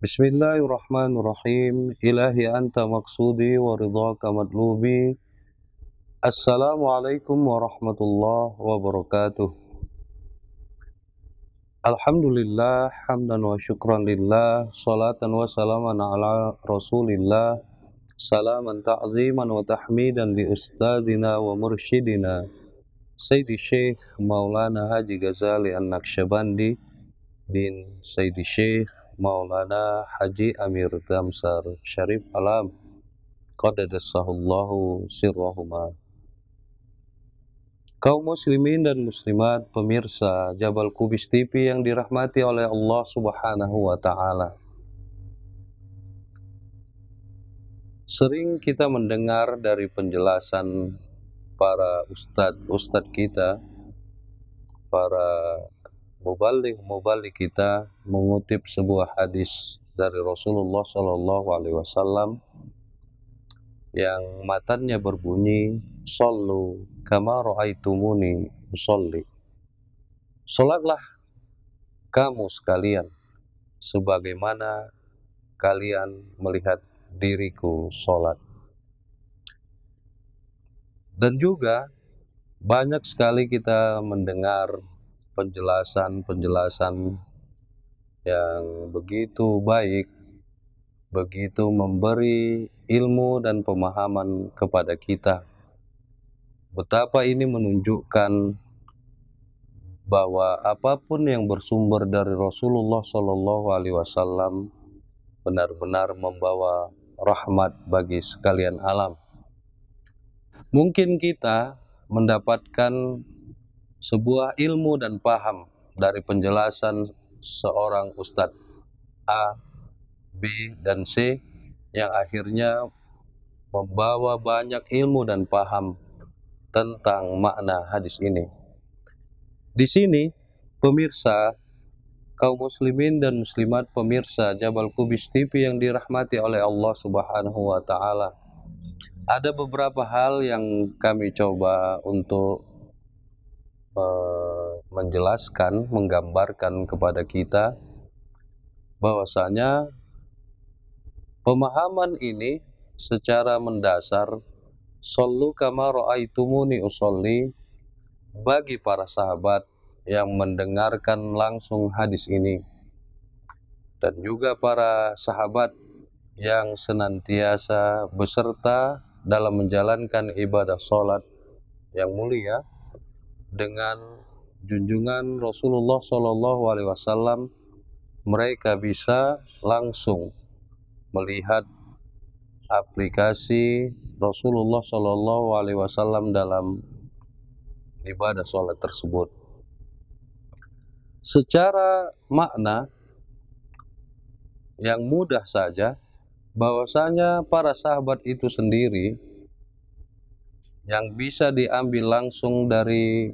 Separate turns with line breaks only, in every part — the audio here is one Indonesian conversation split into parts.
Bismillahirrahmanirrahim Ilahi anta maksudi wa ridhaka madlubi Assalamualaikum warahmatullahi wabarakatuh Alhamdulillah Hamdan wa syukran lillah Salatan wa salaman ala rasulillah Salaman ta'ziman wa tahmidan li ustadina wa mursyidina Sayyidi Syekh Maulana Haji Ghazali An-Naqsyabandi bin Sayyidi Syekh Maulana Haji Amir Damsar Syarif Alam Qadadassahullahu sirrahuma Kaum muslimin dan muslimat pemirsa Jabal Kubis TV yang dirahmati oleh Allah Subhanahu wa taala. Sering kita mendengar dari penjelasan para ustadz-ustadz kita, para mubalik mubalik kita mengutip sebuah hadis dari Rasulullah Shallallahu Alaihi Wasallam yang matanya berbunyi solu kamaro aitumuni usolli solatlah kamu sekalian sebagaimana kalian melihat diriku sholat dan juga banyak sekali kita mendengar penjelasan-penjelasan yang begitu baik, begitu memberi ilmu dan pemahaman kepada kita. Betapa ini menunjukkan bahwa apapun yang bersumber dari Rasulullah Shallallahu Alaihi Wasallam benar-benar membawa rahmat bagi sekalian alam. Mungkin kita mendapatkan sebuah ilmu dan paham dari penjelasan seorang ustadz A, B, dan C yang akhirnya membawa banyak ilmu dan paham tentang makna hadis ini. Di sini, pemirsa, kaum muslimin dan muslimat pemirsa Jabal Kubis TV yang dirahmati oleh Allah Subhanahu wa taala. Ada beberapa hal yang kami coba untuk Eh, menjelaskan, menggambarkan kepada kita bahwasanya pemahaman ini secara mendasar Sallu kama ra'aitumuni usolli bagi para sahabat yang mendengarkan langsung hadis ini dan juga para sahabat yang senantiasa beserta dalam menjalankan ibadah sholat yang mulia dengan junjungan Rasulullah Shallallahu Alaihi Wasallam mereka bisa langsung melihat aplikasi Rasulullah Shallallahu Alaihi Wasallam dalam ibadah sholat tersebut. Secara makna yang mudah saja, bahwasanya para sahabat itu sendiri yang bisa diambil langsung dari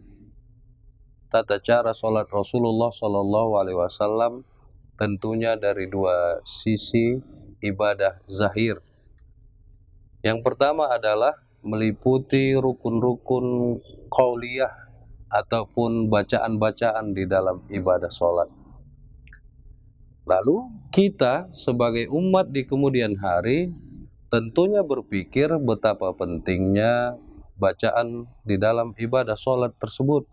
tata cara sholat Rasulullah Shallallahu Alaihi Wasallam tentunya dari dua sisi ibadah zahir. Yang pertama adalah meliputi rukun-rukun kauliyah ataupun bacaan-bacaan di dalam ibadah sholat. Lalu kita sebagai umat di kemudian hari tentunya berpikir betapa pentingnya bacaan di dalam ibadah sholat tersebut.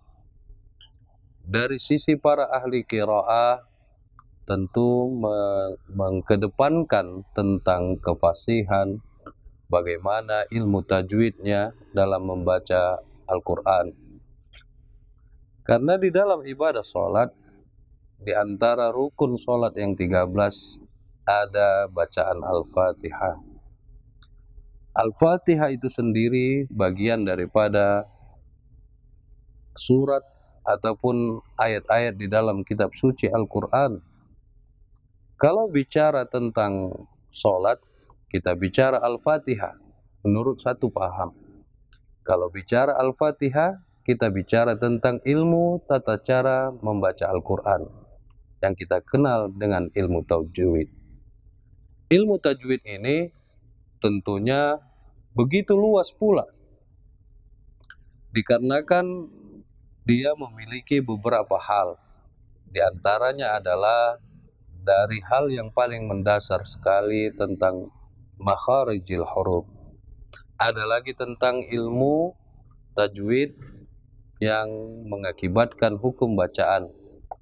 Dari sisi para ahli kiroah, tentu mengkedepankan tentang kefasihan, bagaimana ilmu tajwidnya dalam membaca Al-Quran. Karena di dalam ibadah sholat, di antara rukun sholat yang tiga belas ada bacaan Al-Fatihah Al-Fatihah itu sendiri bagian daripada surat ataupun ayat-ayat di dalam kitab suci Al-Quran. Kalau bicara tentang sholat, kita bicara Al-Fatihah menurut satu paham. Kalau bicara Al-Fatihah, kita bicara tentang ilmu tata cara membaca Al-Quran yang kita kenal dengan ilmu tajwid. Ilmu tajwid ini tentunya begitu luas pula. Dikarenakan dia memiliki beberapa hal. Di antaranya adalah dari hal yang paling mendasar sekali tentang makharijil huruf. Ada lagi tentang ilmu tajwid yang mengakibatkan hukum bacaan.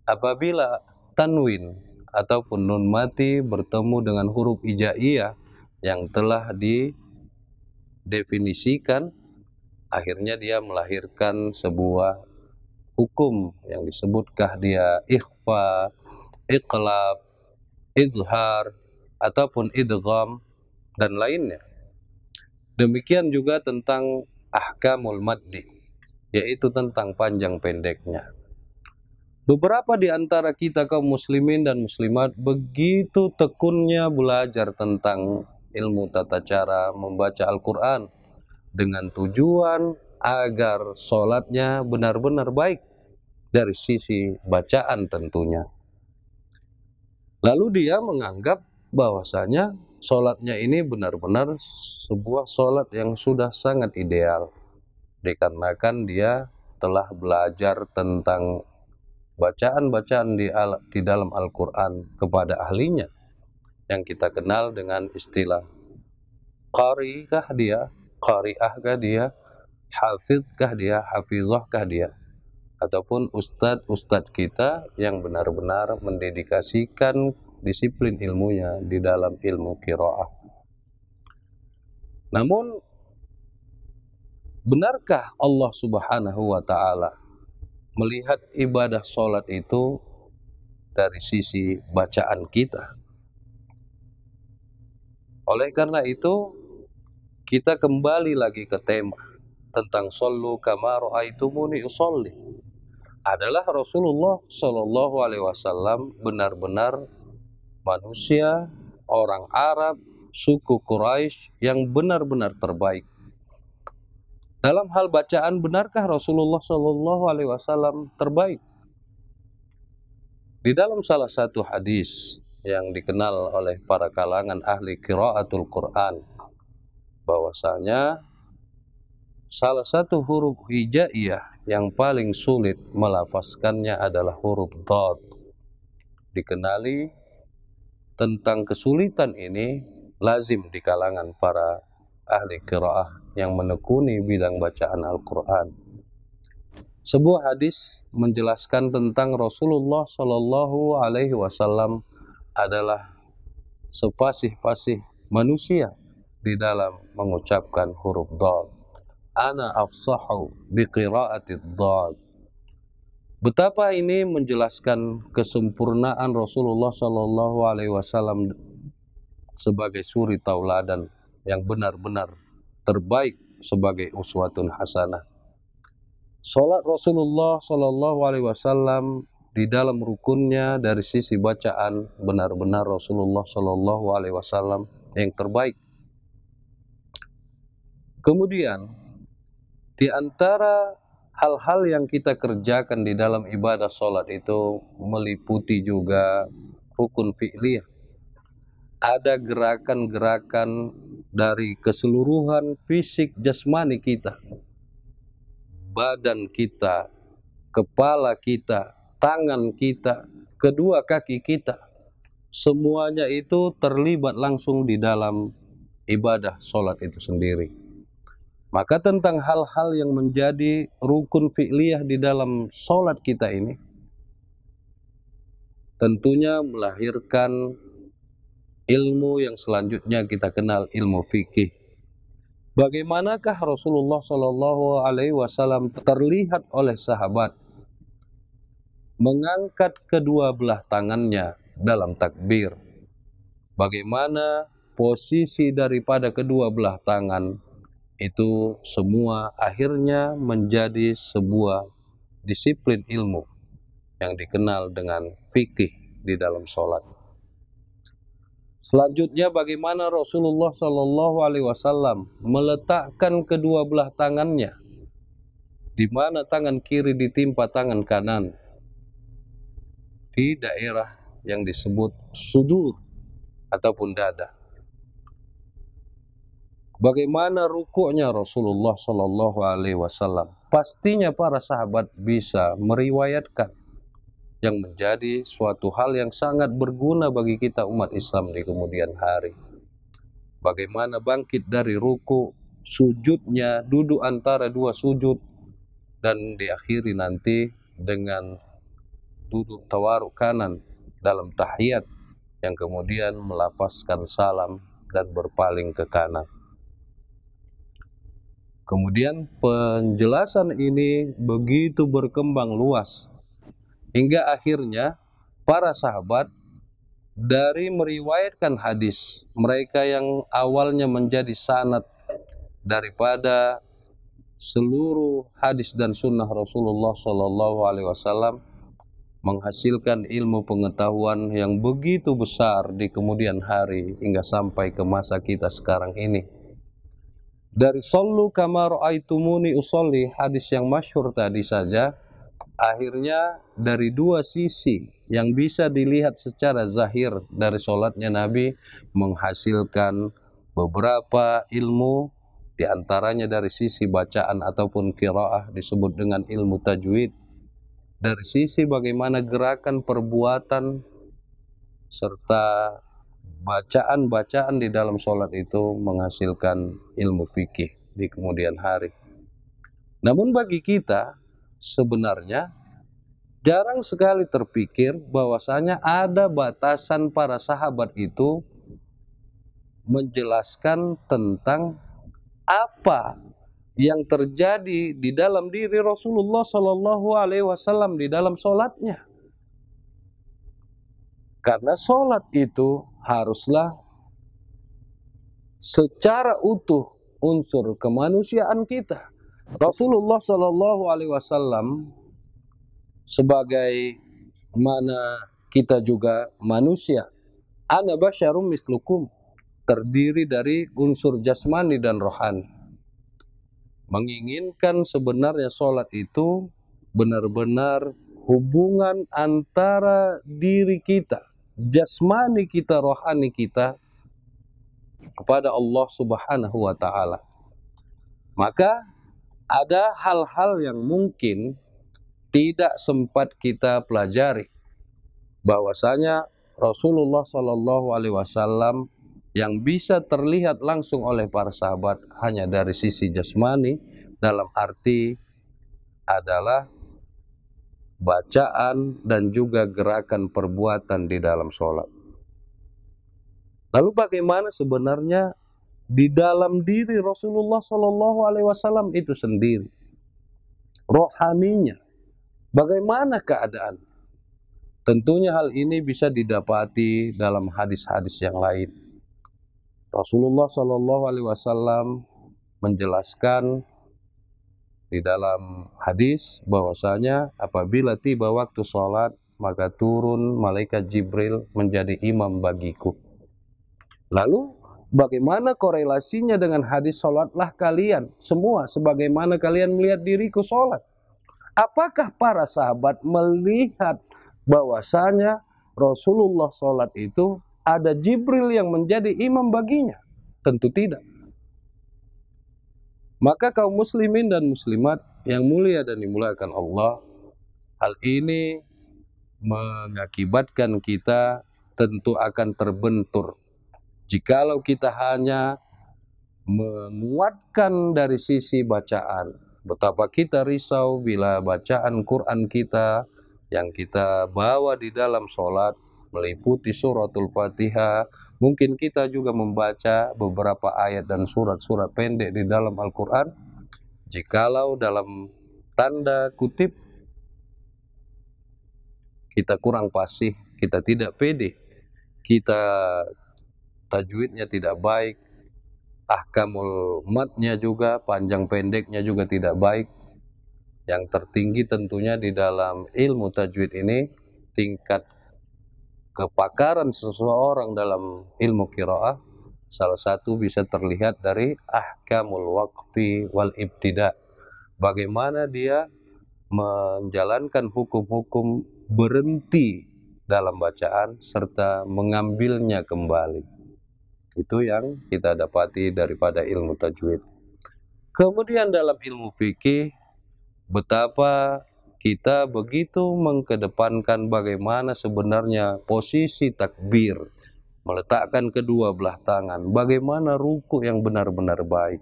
Apabila tanwin ataupun nun mati bertemu dengan huruf ijaiyah yang telah didefinisikan akhirnya dia melahirkan sebuah hukum yang disebutkah dia ikhfa, iqlab, idhar, ataupun idgham, dan lainnya. Demikian juga tentang ahkamul maddi, yaitu tentang panjang pendeknya. Beberapa di antara kita kaum muslimin dan muslimat begitu tekunnya belajar tentang ilmu tata cara membaca Al-Quran dengan tujuan agar sholatnya benar-benar baik dari sisi bacaan tentunya. Lalu dia menganggap bahwasanya sholatnya ini benar-benar sebuah sholat yang sudah sangat ideal dikarenakan dia telah belajar tentang bacaan-bacaan di, di dalam Al-Quran kepada ahlinya yang kita kenal dengan istilah qari kah dia, qari'ah kah dia, hafiz kah dia, hafizah kah dia ataupun ustadz-ustadz kita yang benar-benar mendedikasikan disiplin ilmunya di dalam ilmu kiroah. Namun, benarkah Allah Subhanahu wa Ta'ala melihat ibadah sholat itu dari sisi bacaan kita? Oleh karena itu, kita kembali lagi ke tema tentang solu kama aitumuni usolli. Adalah Rasulullah Shallallahu alaihi wasallam benar-benar manusia, orang Arab, suku Quraisy yang benar-benar terbaik. Dalam hal bacaan benarkah Rasulullah Shallallahu alaihi wasallam terbaik? Di dalam salah satu hadis yang dikenal oleh para kalangan ahli kiraatul Quran bahwasanya salah satu huruf hijaiyah yang paling sulit melafazkannya adalah huruf dot dikenali tentang kesulitan ini lazim di kalangan para ahli kiraah yang menekuni bidang bacaan Al-Quran. Sebuah hadis menjelaskan tentang Rasulullah Shallallahu Alaihi Wasallam adalah sepasih-pasih manusia di dalam mengucapkan huruf dal. Ana afsahu biqiraati dal. Betapa ini menjelaskan kesempurnaan Rasulullah Shallallahu Alaihi Wasallam sebagai suri tauladan yang benar-benar terbaik sebagai uswatun hasanah. Salat Rasulullah Shallallahu Alaihi Wasallam di dalam rukunnya dari sisi bacaan benar-benar Rasulullah Shallallahu Alaihi Wasallam yang terbaik. Kemudian di antara hal-hal yang kita kerjakan di dalam ibadah sholat itu meliputi juga rukun fi'liyah. Ada gerakan-gerakan dari keseluruhan fisik jasmani kita, badan kita, kepala kita, tangan kita, kedua kaki kita, semuanya itu terlibat langsung di dalam ibadah sholat itu sendiri. Maka tentang hal-hal yang menjadi rukun fi'liyah di dalam sholat kita ini, tentunya melahirkan ilmu yang selanjutnya kita kenal ilmu fikih. Bagaimanakah Rasulullah Shallallahu Alaihi Wasallam terlihat oleh sahabat mengangkat kedua belah tangannya dalam takbir. Bagaimana posisi daripada kedua belah tangan itu semua akhirnya menjadi sebuah disiplin ilmu yang dikenal dengan fikih di dalam sholat. Selanjutnya bagaimana Rasulullah Shallallahu Alaihi Wasallam meletakkan kedua belah tangannya, di mana tangan kiri ditimpa tangan kanan, di daerah yang disebut sudur ataupun dada. Bagaimana rukuknya Rasulullah Shallallahu Alaihi Wasallam? Pastinya para sahabat bisa meriwayatkan yang menjadi suatu hal yang sangat berguna bagi kita umat Islam di kemudian hari. Bagaimana bangkit dari ruku, sujudnya, duduk antara dua sujud, dan diakhiri nanti dengan duduk tawaruk kanan dalam tahiyat yang kemudian melafazkan salam dan berpaling ke kanan. Kemudian penjelasan ini begitu berkembang luas hingga akhirnya para sahabat dari meriwayatkan hadis mereka yang awalnya menjadi sanad daripada seluruh hadis dan sunnah Rasulullah Shallallahu Alaihi Wasallam menghasilkan ilmu pengetahuan yang begitu besar di kemudian hari hingga sampai ke masa kita sekarang ini. Dari Sallu kamar aitumuni usolli hadis yang masyur tadi saja akhirnya dari dua sisi yang bisa dilihat secara zahir dari sholatnya Nabi menghasilkan beberapa ilmu diantaranya dari sisi bacaan ataupun kiraah disebut dengan ilmu tajwid dari sisi bagaimana gerakan perbuatan serta bacaan-bacaan di dalam sholat itu menghasilkan ilmu fikih di kemudian hari. Namun bagi kita sebenarnya jarang sekali terpikir bahwasanya ada batasan para sahabat itu menjelaskan tentang apa yang terjadi di dalam diri Rasulullah Shallallahu Alaihi Wasallam di dalam solatnya, Karena solat itu haruslah secara utuh unsur kemanusiaan kita. Rasulullah Shallallahu Alaihi Wasallam sebagai mana kita juga manusia. Ana basyarum mislukum terdiri dari unsur jasmani dan rohani menginginkan sebenarnya sholat itu benar-benar hubungan antara diri kita, jasmani kita, rohani kita kepada Allah Subhanahu wa taala. Maka ada hal-hal yang mungkin tidak sempat kita pelajari bahwasanya Rasulullah Shallallahu alaihi wasallam yang bisa terlihat langsung oleh para sahabat hanya dari sisi jasmani dalam arti adalah bacaan dan juga gerakan perbuatan di dalam sholat. Lalu bagaimana sebenarnya di dalam diri Rasulullah Shallallahu Alaihi Wasallam itu sendiri, rohaninya, bagaimana keadaan? Tentunya hal ini bisa didapati dalam hadis-hadis yang lain. Rasulullah Shallallahu Alaihi Wasallam menjelaskan di dalam hadis bahwasanya apabila tiba waktu sholat maka turun malaikat Jibril menjadi imam bagiku. Lalu bagaimana korelasinya dengan hadis sholatlah kalian semua sebagaimana kalian melihat diriku sholat. Apakah para sahabat melihat bahwasanya Rasulullah sholat itu ada Jibril yang menjadi imam baginya? Tentu tidak. Maka kaum muslimin dan muslimat yang mulia dan dimuliakan Allah, hal ini mengakibatkan kita tentu akan terbentur. Jikalau kita hanya menguatkan dari sisi bacaan, betapa kita risau bila bacaan Quran kita yang kita bawa di dalam sholat meliputi suratul Fatihah. Mungkin kita juga membaca beberapa ayat dan surat-surat pendek di dalam Al-Qur'an. Jikalau dalam tanda kutip kita kurang pasif, kita tidak pede, kita tajwidnya tidak baik, ahkamul matnya juga panjang pendeknya juga tidak baik. Yang tertinggi tentunya di dalam ilmu tajwid ini tingkat kepakaran seseorang dalam ilmu kiroah salah satu bisa terlihat dari ahkamul waqfi wal ibtida bagaimana dia menjalankan hukum-hukum berhenti dalam bacaan serta mengambilnya kembali itu yang kita dapati daripada ilmu tajwid kemudian dalam ilmu fikih betapa kita begitu mengkedepankan bagaimana sebenarnya posisi takbir, meletakkan kedua belah tangan, bagaimana ruku yang benar-benar baik.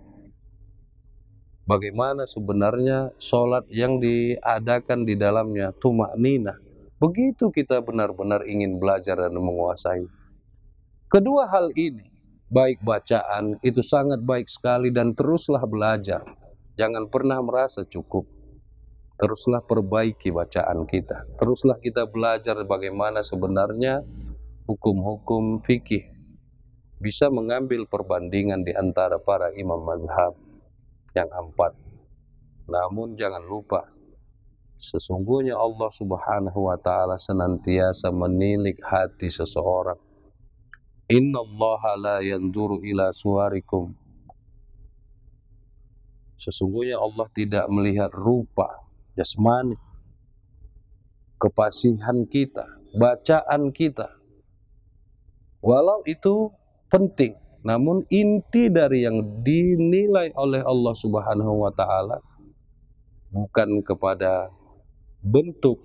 Bagaimana sebenarnya sholat yang diadakan di dalamnya, tumak ninah. Begitu kita benar-benar ingin belajar dan menguasai. Kedua hal ini, baik bacaan, itu sangat baik sekali dan teruslah belajar. Jangan pernah merasa cukup teruslah perbaiki bacaan kita. Teruslah kita belajar bagaimana sebenarnya hukum-hukum fikih bisa mengambil perbandingan di antara para imam mazhab yang empat. Namun jangan lupa, sesungguhnya Allah subhanahu wa ta'ala senantiasa menilik hati seseorang. Inna Allah la yanduru ila suarikum. Sesungguhnya Allah tidak melihat rupa jasmani, kepasihan kita, bacaan kita. Walau itu penting, namun inti dari yang dinilai oleh Allah Subhanahu wa taala bukan kepada bentuk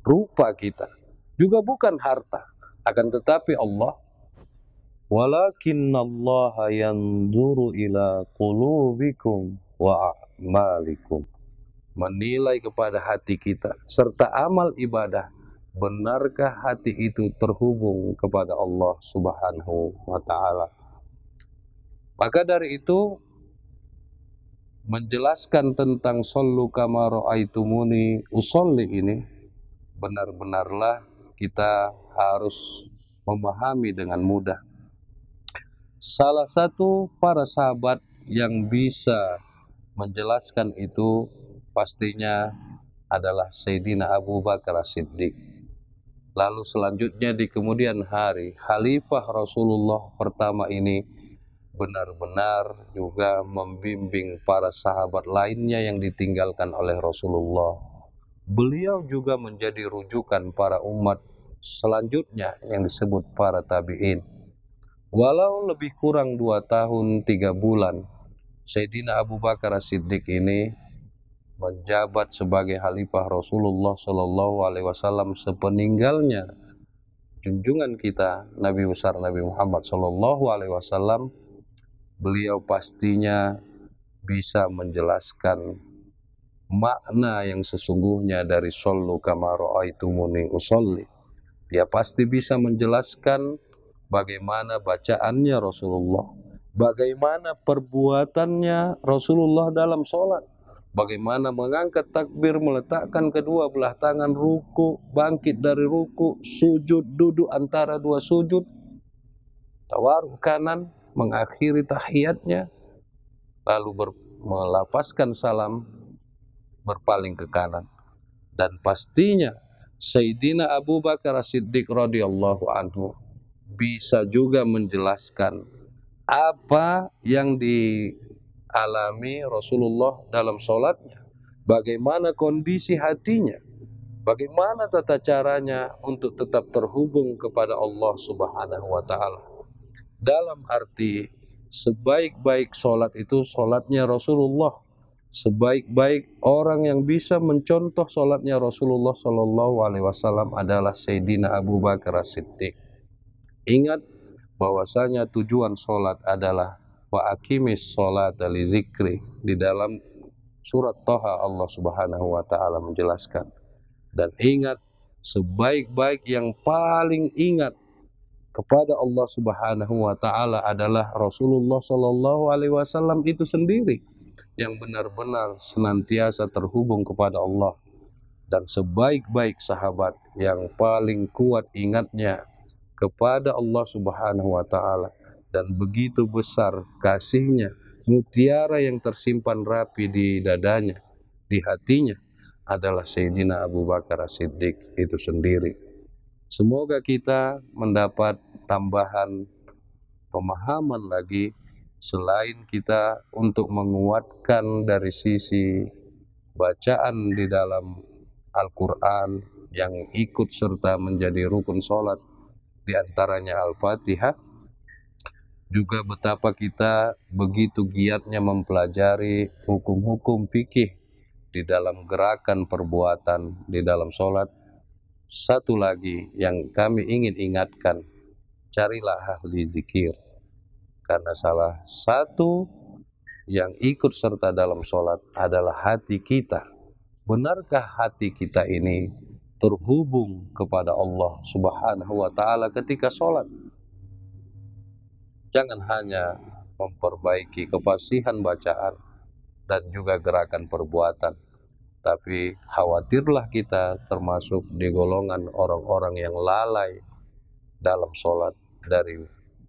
rupa kita, juga bukan harta, akan tetapi Allah Walakin Allah yanzuru ila qulubikum wa a'malikum menilai kepada hati kita serta amal ibadah benarkah hati itu terhubung kepada Allah Subhanahu wa taala maka dari itu menjelaskan tentang sallu kama raaitumuni usolli ini benar-benarlah kita harus memahami dengan mudah salah satu para sahabat yang bisa menjelaskan itu pastinya adalah Sayyidina Abu Bakar Siddiq. Lalu selanjutnya di kemudian hari, Khalifah Rasulullah pertama ini benar-benar juga membimbing para sahabat lainnya yang ditinggalkan oleh Rasulullah. Beliau juga menjadi rujukan para umat selanjutnya yang disebut para tabi'in. Walau lebih kurang dua tahun tiga bulan, Sayyidina Abu Bakar Siddiq ini menjabat sebagai khalifah Rasulullah Shallallahu Alaihi Wasallam sepeninggalnya junjungan kita Nabi besar Nabi Muhammad Shallallahu Alaihi Wasallam beliau pastinya bisa menjelaskan makna yang sesungguhnya dari sallu itu raaitumuni usolli dia pasti bisa menjelaskan bagaimana bacaannya Rasulullah bagaimana perbuatannya Rasulullah dalam sholat Bagaimana mengangkat takbir, meletakkan kedua belah tangan ruku, bangkit dari ruku, sujud, duduk antara dua sujud, tawaruk kanan, mengakhiri tahiyatnya, lalu ber, melafazkan salam, berpaling ke kanan. Dan pastinya Sayyidina Abu Bakar Siddiq radhiyallahu anhu bisa juga menjelaskan apa yang di alami Rasulullah dalam sholatnya, bagaimana kondisi hatinya, bagaimana tata caranya untuk tetap terhubung kepada Allah Subhanahu wa Ta'ala. Dalam arti sebaik-baik sholat itu sholatnya Rasulullah, sebaik-baik orang yang bisa mencontoh sholatnya Rasulullah Shallallahu Alaihi Wasallam adalah Sayyidina Abu Bakar As Siddiq. Ingat bahwasanya tujuan sholat adalah wa akimis sholat li zikri di dalam surat Toha Allah Subhanahu wa taala menjelaskan dan ingat sebaik-baik yang paling ingat kepada Allah Subhanahu wa taala adalah Rasulullah sallallahu alaihi wasallam itu sendiri yang benar-benar senantiasa terhubung kepada Allah dan sebaik-baik sahabat yang paling kuat ingatnya kepada Allah Subhanahu wa taala dan begitu besar kasihnya, mutiara yang tersimpan rapi di dadanya, di hatinya adalah Sayyidina Abu Bakar Siddiq itu sendiri. Semoga kita mendapat tambahan pemahaman lagi selain kita untuk menguatkan dari sisi bacaan di dalam Al-Quran yang ikut serta menjadi rukun sholat diantaranya Al-Fatihah juga betapa kita begitu giatnya mempelajari hukum-hukum fikih di dalam gerakan perbuatan, di dalam sholat. Satu lagi yang kami ingin ingatkan, carilah ahli zikir. Karena salah satu yang ikut serta dalam sholat adalah hati kita. Benarkah hati kita ini terhubung kepada Allah Subhanahu wa Ta'ala ketika sholat? Jangan hanya memperbaiki kefasihan bacaan dan juga gerakan perbuatan. Tapi khawatirlah kita termasuk di golongan orang-orang yang lalai dalam sholat dari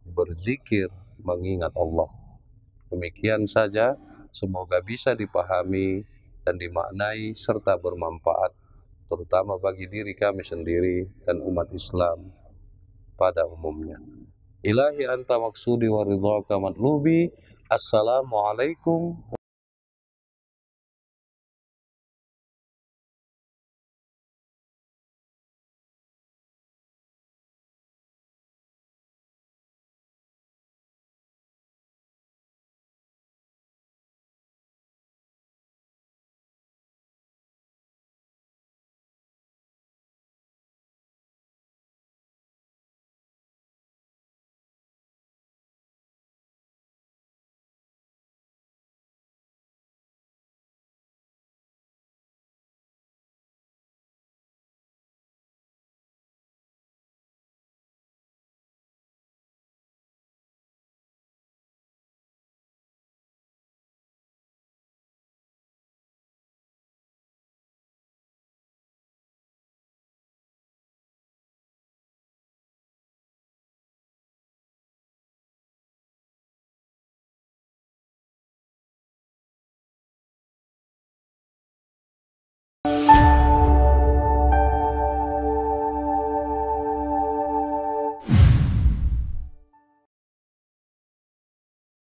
berzikir mengingat Allah. Demikian saja, semoga bisa dipahami dan dimaknai serta bermanfaat terutama bagi diri kami sendiri dan umat Islam pada umumnya ilahi anta maksudi wa ridhaka matlubi assalamualaikum